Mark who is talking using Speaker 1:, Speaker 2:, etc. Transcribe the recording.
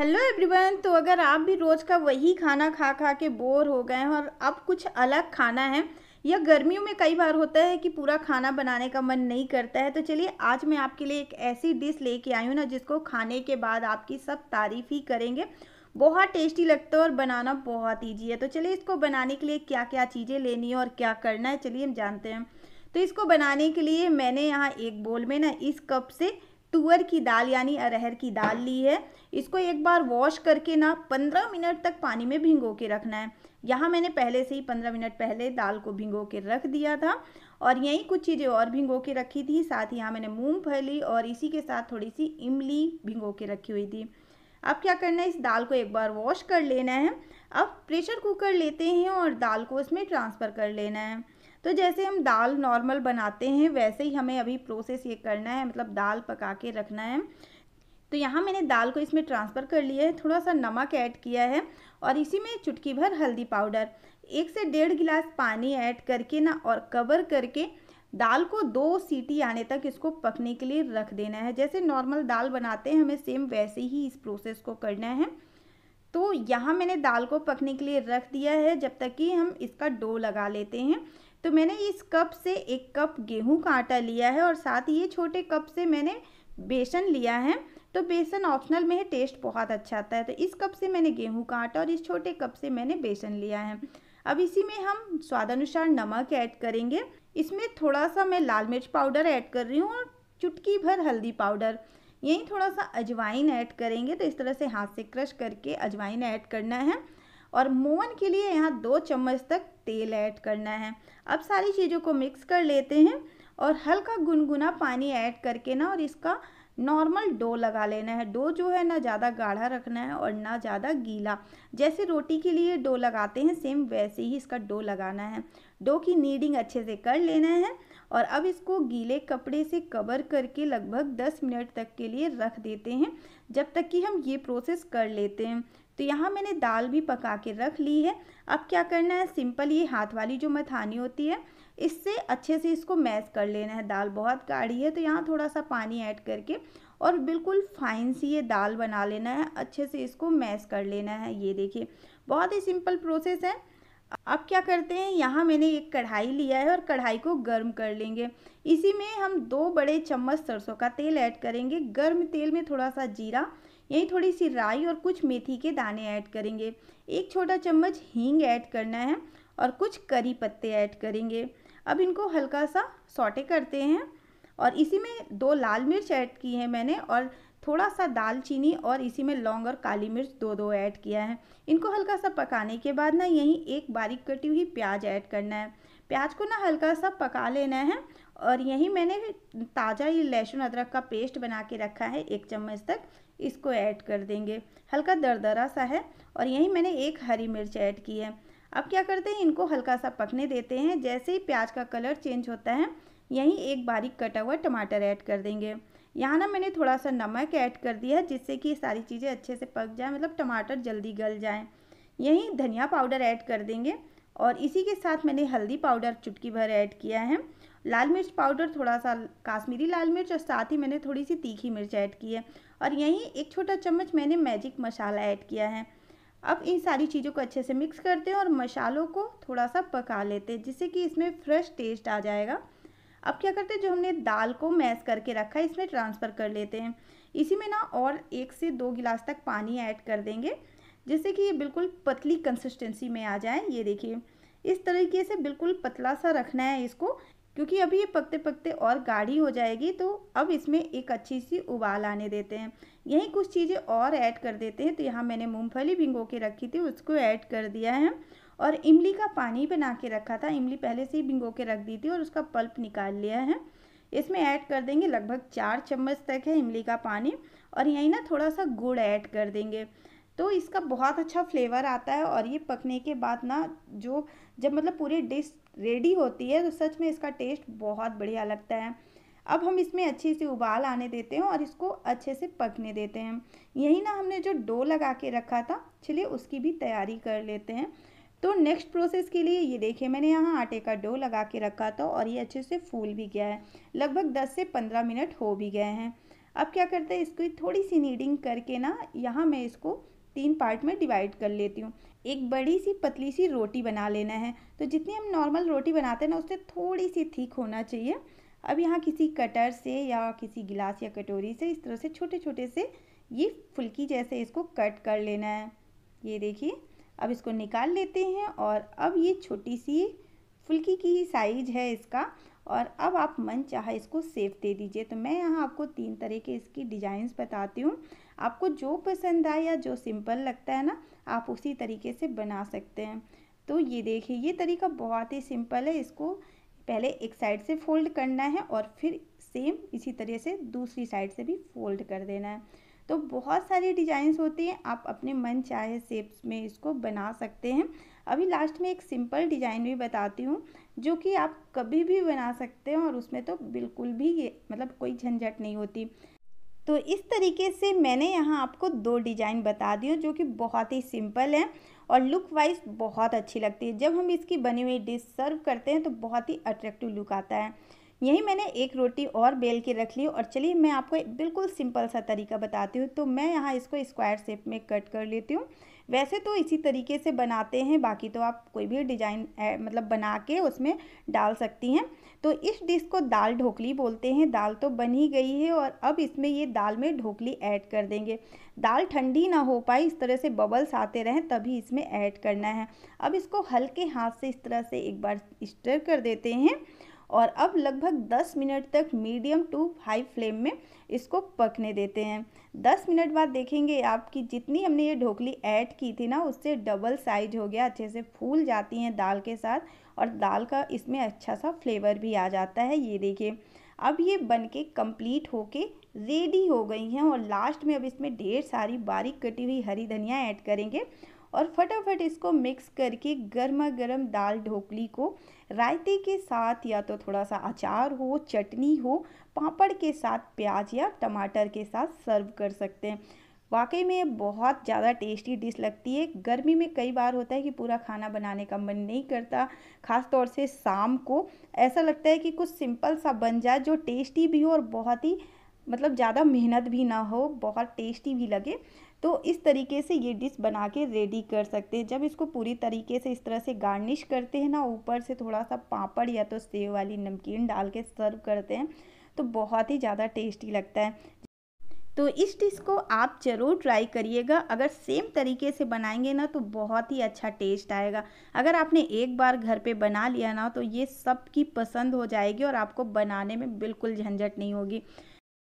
Speaker 1: hello everyone तो अगर आप भी रोज़ का वही खाना खा खा के बोर हो गए हैं और अब कुछ अलग खाना है या गर्मियों में कई बार होता है कि पूरा खाना बनाने का मन नहीं करता है तो चलिए आज मैं आपके लिए एक ऐसी डिश लेके आई हूँ ना जिसको खाने के बाद आपकी सब तारीफ़ ही करेंगे बहुत टेस्टी लगता है और बनाना बहुत ईजी है तो चलिए इसको बनाने के लिए क्या क्या चीज़ें लेनी है और क्या करना है चलिए हम जानते हैं तो इसको बनाने के लिए मैंने यहाँ एक बोल में ना इस कप से तुअर की दाल यानी अरहर की दाल ली है इसको एक बार वॉश करके ना पंद्रह मिनट तक पानी में भिंगो के रखना है यहाँ मैंने पहले से ही पंद्रह मिनट पहले दाल को भिंगो के रख दिया था और यही कुछ चीज़ें और भिंगो के रखी थी साथ ही यहाँ मैंने मूंगफली और इसी के साथ थोड़ी सी इमली भिंगो के रखी हुई थी अब क्या करना है इस दाल को एक बार वॉश कर लेना है अब प्रेशर कुकर लेते हैं और दाल को इसमें ट्रांसफ़र कर लेना है तो जैसे हम दाल नॉर्मल बनाते हैं वैसे ही हमें अभी प्रोसेस ये करना है मतलब दाल पका के रखना है तो यहाँ मैंने दाल को इसमें ट्रांसफ़र कर लिया है थोड़ा सा नमक ऐड किया है और इसी में चुटकी भर हल्दी पाउडर एक से डेढ़ गिलास पानी ऐड करके ना और कवर करके दाल को दो सीटी आने तक इसको पकने के लिए रख देना है जैसे नॉर्मल दाल बनाते हैं हमें सेम वैसे ही इस प्रोसेस को करना है तो यहाँ मैंने दाल को पकने के लिए रख दिया है जब तक कि हम इसका डो लगा लेते हैं तो मैंने इस कप से एक कप गेहूं का आटा लिया है और साथ ही ये छोटे कप से मैंने बेसन लिया है तो बेसन ऑप्शनल में है टेस्ट बहुत अच्छा आता है तो इस कप से मैंने गेहूं का आटा और इस छोटे कप से मैंने बेसन लिया है अब इसी में हम स्वादानुसार नमक ऐड करेंगे इसमें थोड़ा सा मैं लाल मिर्च पाउडर ऐड कर रही हूँ और चुटकी भर हल्दी पाउडर यहीं थोड़ा सा अजवाइन ऐड करेंगे तो इस तरह से हाथ से क्रश करके अजवाइन ऐड करना है और मोमन के लिए यहाँ दो चम्मच तक तेल ऐड करना है अब सारी चीज़ों को मिक्स कर लेते हैं और हल्का गुनगुना पानी ऐड करके ना और इसका नॉर्मल डो लगा लेना है डो जो है ना ज़्यादा गाढ़ा रखना है और ना ज़्यादा गीला जैसे रोटी के लिए डो लगाते हैं सेम वैसे ही इसका डो लगाना है डो की नीडिंग अच्छे से कर लेना है और अब इसको गीले कपड़े से कवर करके लगभग 10 मिनट तक के लिए रख देते हैं जब तक कि हम ये प्रोसेस कर लेते हैं तो यहाँ मैंने दाल भी पका के रख ली है अब क्या करना है सिंपल ये हाथ वाली जो मथानी होती है इससे अच्छे से इसको मैश कर लेना है दाल बहुत गाढ़ी है तो यहाँ थोड़ा सा पानी ऐड करके और बिल्कुल फाइन सी ये दाल बना लेना है अच्छे से इसको मैश कर लेना है ये देखिए बहुत ही सिंपल प्रोसेस है अब क्या करते हैं यहाँ मैंने एक कढ़ाई लिया है और कढ़ाई को गर्म कर लेंगे इसी में हम दो बड़े चम्मच सरसों का तेल ऐड करेंगे गर्म तेल में थोड़ा सा जीरा यही थोड़ी सी राई और कुछ मेथी के दाने ऐड करेंगे एक छोटा चम्मच हींग ऐड करना है और कुछ करी पत्ते ऐड करेंगे अब इनको हल्का सा सोटे करते हैं और इसी में दो लाल मिर्च ऐड की है मैंने और थोड़ा सा दालचीनी और इसी में लौंग और काली मिर्च दो दो ऐड किया है इनको हल्का सा पकाने के बाद ना यहीं एक बारीक कटी हुई प्याज ऐड करना है प्याज को ना हल्का सा पका लेना है और यहीं मैंने ताज़ा ही लहसुन अदरक का पेस्ट बना के रखा है एक चम्मच तक इसको ऐड कर देंगे हल्का दरदरा सा है और यहीं मैंने एक हरी मिर्च ऐड की है अब क्या करते हैं इनको हल्का सा पकने देते हैं जैसे ही प्याज का कलर चेंज होता है यहीं एक बारीक कटा हुआ टमाटर ऐड कर देंगे यहाँ ना मैंने थोड़ा सा नमक ऐड कर दिया जिससे कि सारी चीज़ें अच्छे से पक जाए मतलब टमाटर जल्दी गल जाएँ यहीं धनिया पाउडर ऐड कर देंगे और इसी के साथ मैंने हल्दी पाउडर चुटकी भर ऐड किया है लाल मिर्च पाउडर थोड़ा सा काश्मीरी लाल मिर्च और साथ ही मैंने थोड़ी सी तीखी मिर्च ऐड की है और यहीं एक छोटा चम्मच मैंने मैजिक मसाला ऐड किया है अब इन सारी चीज़ों को अच्छे से मिक्स करते हैं और मसालों को थोड़ा सा पका लेते हैं जिससे कि इसमें फ्रेश टेस्ट आ जाएगा अब क्या करते हैं जो हमने दाल को मैश करके रखा है इसमें ट्रांसफ़र कर लेते हैं इसी में ना और एक से दो गिलास तक पानी ऐड कर देंगे जिससे कि ये बिल्कुल पतली कंसिस्टेंसी में आ जाए ये देखिए इस तरीके से बिल्कुल पतला सा रखना है इसको क्योंकि अभी ये पकते पकते और गाढ़ी हो जाएगी तो अब इसमें एक अच्छी सी उबाल आने देते हैं यहीं कुछ चीज़ें और ऐड कर देते हैं तो यहाँ मैंने मूंगफली भिंगो के रखी थी उसको ऐड कर दिया है और इमली का पानी बना के रखा था इमली पहले से ही भिंगो के रख दी थी और उसका पल्प निकाल लिया है इसमें ऐड कर देंगे लगभग चार चम्मच तक है इमली का पानी और यहीं ना थोड़ा सा गुड़ ऐड कर देंगे तो इसका बहुत अच्छा फ्लेवर आता है और ये पकने के बाद ना जो जब मतलब पूरी डिश रेडी होती है तो सच में इसका टेस्ट बहुत बढ़िया लगता है अब हम इसमें अच्छे से उबाल आने देते हैं और इसको अच्छे से पकने देते हैं यही ना हमने जो डो लगा के रखा था चलिए उसकी भी तैयारी कर लेते हैं तो नेक्स्ट प्रोसेस के लिए ये देखिए मैंने यहाँ आटे का डो लगा के रखा था और ये अच्छे से फूल भी गया है लगभग दस से पंद्रह मिनट हो भी गए हैं अब क्या करते हैं इसको थोड़ी सी नीडिंग करके ना यहाँ मैं इसको तीन पार्ट में डिवाइड कर लेती हूँ एक बड़ी सी पतली सी रोटी बना लेना है तो जितनी हम नॉर्मल रोटी बनाते हैं ना उससे थोड़ी सी थीक होना चाहिए अब यहाँ किसी कटर से या किसी गिलास या कटोरी से इस तरह से छोटे छोटे से ये फुल्की जैसे इसको कट कर लेना है ये देखिए अब इसको निकाल लेते हैं और अब ये छोटी सी फुल्की की ही साइज है इसका और अब आप मन चाहे इसको सेव दे दीजिए तो मैं यहाँ आपको तीन तरह के इसकी डिजाइंस बताती हूँ आपको जो पसंद आए या जो सिंपल लगता है ना आप उसी तरीके से बना सकते हैं तो ये देखिए ये तरीका बहुत ही सिंपल है इसको पहले एक साइड से फोल्ड करना है और फिर सेम इसी तरह से दूसरी साइड से भी फोल्ड कर देना है तो बहुत सारी डिजाइंस होती हैं आप अपने मन चाहे सेप्स में इसको बना सकते हैं अभी लास्ट में एक सिंपल डिज़ाइन भी बताती हूँ जो कि आप कभी भी बना सकते हैं और उसमें तो बिल्कुल भी ये मतलब कोई झंझट नहीं होती तो इस तरीके से मैंने यहाँ आपको दो डिज़ाइन बता दी जो कि बहुत ही सिंपल है और लुक वाइज बहुत अच्छी लगती है जब हम इसकी बनी हुई डिश सर्व करते हैं तो बहुत ही अट्रैक्टिव लुक आता है यही मैंने एक रोटी और बेल के रख ली और चलिए मैं आपको बिल्कुल सिंपल सा तरीका बताती हूँ तो मैं यहाँ इसको स्क्वायर शेप में कट कर लेती हूँ वैसे तो इसी तरीके से बनाते हैं बाकी तो आप कोई भी डिजाइन मतलब बना के उसमें डाल सकती हैं तो इस डिश को दाल ढोकली बोलते हैं दाल तो बन ही गई है और अब इसमें ये दाल में ढोकली ऐड कर देंगे दाल ठंडी ना हो पाए इस तरह से बबल्स आते रहें तभी इसमें ऐड करना है अब इसको हल्के हाथ से इस तरह से एक बार स्टर कर देते हैं और अब लगभग 10 मिनट तक मीडियम टू हाई फ्लेम में इसको पकने देते हैं 10 मिनट बाद देखेंगे आपकी जितनी हमने ये ढोकली ऐड की थी ना उससे डबल साइज हो गया अच्छे से फूल जाती हैं दाल के साथ और दाल का इसमें अच्छा सा फ्लेवर भी आ जाता है ये देखिए अब ये बन के कम्प्लीट होके रेडी हो गई हैं और लास्ट में अब इसमें ढेर सारी बारीक कटी हुई हरी धनिया ऐड करेंगे और फटाफट इसको मिक्स करके गर्मा गर्म दाल ढोकली को रायते के साथ या तो थोड़ा सा अचार हो चटनी हो पापड़ के साथ प्याज या टमाटर के साथ सर्व कर सकते हैं वाकई में बहुत ज़्यादा टेस्टी डिश लगती है गर्मी में कई बार होता है कि पूरा खाना बनाने का मन नहीं करता ख़ास तौर से शाम को ऐसा लगता है कि कुछ सिंपल सा बन जाए जो टेस्टी भी हो और बहुत ही मतलब ज़्यादा मेहनत भी ना हो बहुत टेस्टी भी लगे तो इस तरीके से ये डिश बना के रेडी कर सकते हैं जब इसको पूरी तरीके से इस तरह से गार्निश करते हैं ना ऊपर से थोड़ा सा पापड़ या तो सेव वाली नमकीन डाल के सर्व करते हैं तो बहुत ही ज़्यादा टेस्टी लगता है तो इस डिश को आप ज़रूर ट्राई करिएगा अगर सेम तरीके से बनाएंगे ना तो बहुत ही अच्छा टेस्ट आएगा अगर आपने एक बार घर पे बना लिया ना तो ये सबकी पसंद हो जाएगी और आपको बनाने में बिल्कुल झंझट नहीं होगी